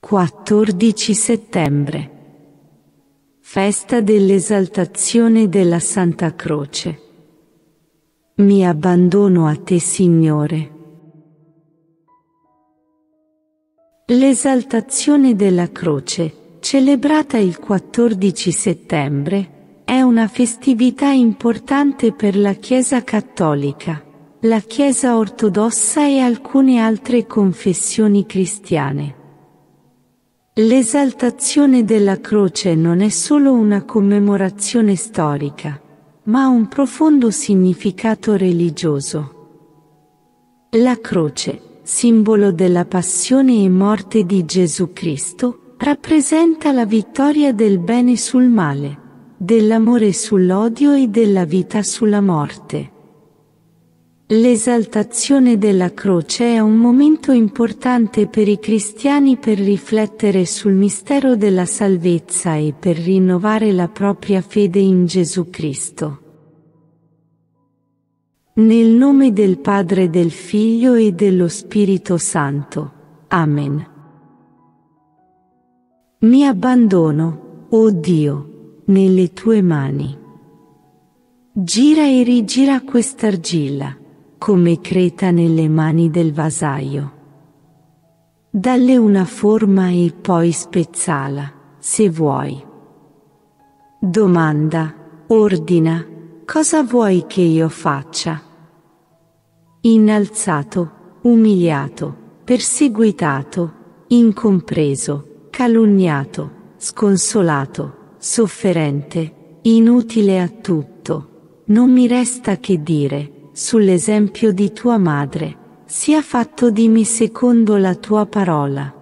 14 settembre. Festa dell'esaltazione della Santa Croce. Mi abbandono a te, Signore. L'esaltazione della Croce, celebrata il 14 settembre, è una festività importante per la Chiesa cattolica, la Chiesa ortodossa e alcune altre confessioni cristiane. L'esaltazione della croce non è solo una commemorazione storica, ma ha un profondo significato religioso. La croce, simbolo della passione e morte di Gesù Cristo, rappresenta la vittoria del bene sul male, dell'amore sull'odio e della vita sulla morte. L'esaltazione della croce è un momento importante per i cristiani per riflettere sul mistero della salvezza e per rinnovare la propria fede in Gesù Cristo. Nel nome del Padre, del Figlio e dello Spirito Santo. Amen. Mi abbandono, o oh Dio, nelle tue mani. Gira e rigira quest'argilla come creta nelle mani del vasaio. Dalle una forma e poi spezzala, se vuoi. Domanda, ordina, cosa vuoi che io faccia? Innalzato, umiliato, perseguitato, incompreso, calunniato, sconsolato, sofferente, inutile a tutto. Non mi resta che dire, sull'esempio di tua madre, sia fatto di me secondo la tua parola.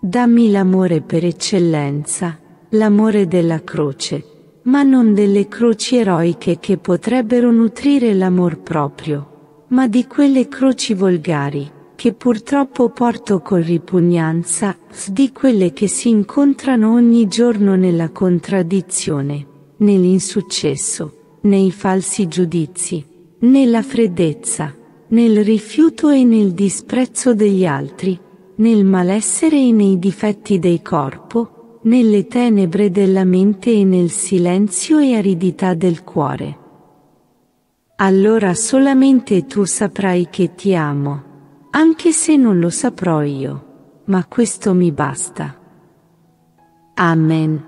Dammi l'amore per eccellenza, l'amore della croce, ma non delle croci eroiche che potrebbero nutrire l'amor proprio, ma di quelle croci volgari, che purtroppo porto con ripugnanza, di quelle che si incontrano ogni giorno nella contraddizione, nell'insuccesso, nei falsi giudizi, nella freddezza, nel rifiuto e nel disprezzo degli altri, nel malessere e nei difetti dei corpo, nelle tenebre della mente e nel silenzio e aridità del cuore. Allora solamente tu saprai che ti amo, anche se non lo saprò io, ma questo mi basta. Amen.